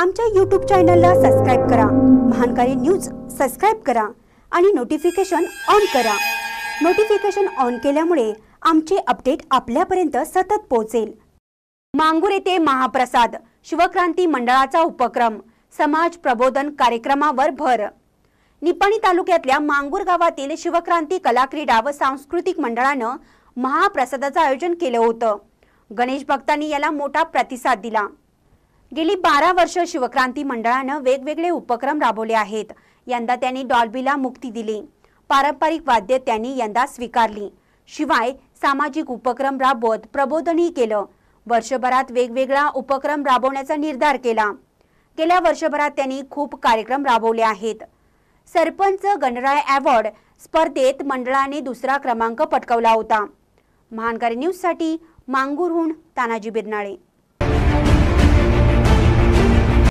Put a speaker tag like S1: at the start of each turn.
S1: आमच्या यूट्यूब चॅनलला सबस्क्राईब करा महानकारी न्यूज सबस्क्राईब करा आणि नोटिफिकेशन ऑन करा नोटिफिकेशन ऑन केल्यामुळे आमचे अपडेट आपल्यापर्यंत सतत पोहोचेल मांगूर येथे महाप्रसाद शिवक्रांती मंडळाचा उपक्रम समाज प्रबोधन कार्यक्रमावर भर निपाणी तालुक्यातल्या मांगूर गावातील शिवक्रांती कलाक्रीडा व सांस्कृतिक मंडळानं महाप्रसादाचं आयोजन केलं होतं गणेश भक्तांनी याला मोठा प्रतिसाद दिला गेली बारा वर्ष शिवक्रांती मंडळानं वेगवेगळे उपक्रम राबवले आहेत यंदा त्यांनी डॉल्बीला मुक्ती दिली पारंपरिक वाद्य त्यांनी यंदा स्वीकारली शिवाय सामाजिक उपक्रम राबवत प्रबोधनही केलं वर्षभरात वेगवेगळा उपक्रम राबवण्याचा निर्धार केला गेल्या वर्षभरात त्यांनी खूप कार्यक्रम राबवले आहेत सरपंच गणराय अवॉर्ड स्पर्धेत मंडळाने दुसरा क्रमांक पटकवला होता महानकारी न्यूजसाठी मांगूरहून तानाजी बिरनाळे